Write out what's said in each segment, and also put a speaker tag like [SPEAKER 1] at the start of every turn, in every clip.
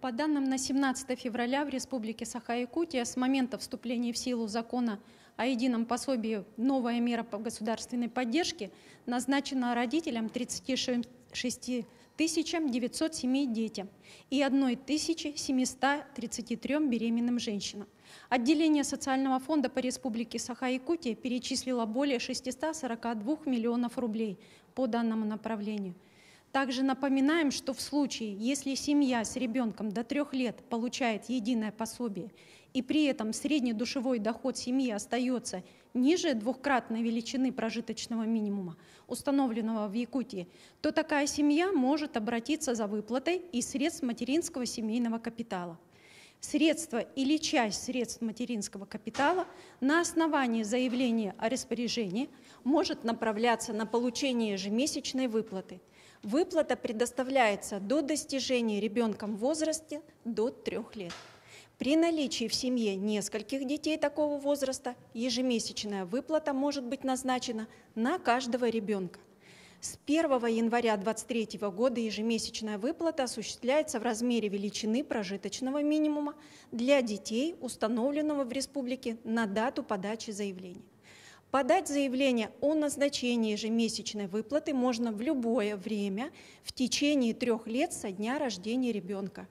[SPEAKER 1] По данным на 17 февраля в Республике Саха-Якутия с момента вступления в силу закона о едином пособии «Новая мера по государственной поддержке» назначена родителям 36 907 детям и 1 733 беременным женщинам. Отделение социального фонда по Республике Саха-Якутия перечислило более 642 миллионов рублей по данному направлению – также напоминаем, что в случае, если семья с ребенком до трех лет получает единое пособие, и при этом средний душевой доход семьи остается ниже двухкратной величины прожиточного минимума, установленного в Якутии, то такая семья может обратиться за выплатой из средств материнского семейного капитала средства или часть средств материнского капитала на основании заявления о распоряжении может направляться на получение ежемесячной выплаты – Выплата предоставляется до достижения ребенком возраста до трех лет. При наличии в семье нескольких детей такого возраста ежемесячная выплата может быть назначена на каждого ребенка. С 1 января 2023 года ежемесячная выплата осуществляется в размере величины прожиточного минимума для детей, установленного в республике на дату подачи заявления. Подать заявление о назначении ежемесячной выплаты можно в любое время в течение трех лет со дня рождения ребенка.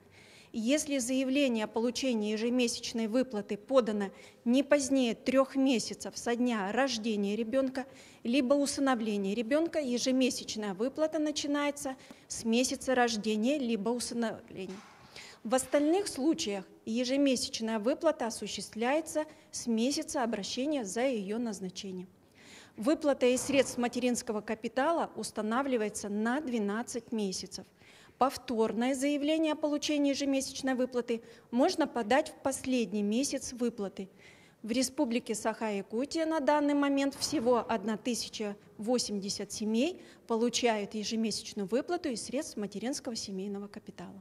[SPEAKER 1] Если заявление о получении ежемесячной выплаты подано не позднее трех месяцев со дня рождения ребенка, либо усыновления ребенка, ежемесячная выплата начинается с месяца рождения, либо усыновления. В остальных случаях ежемесячная выплата осуществляется с месяца обращения за ее назначением. Выплата из средств материнского капитала устанавливается на 12 месяцев. Повторное заявление о получении ежемесячной выплаты можно подать в последний месяц выплаты. В Республике Саха-Якутия на данный момент всего 1080 семей получают ежемесячную выплату из средств материнского семейного капитала.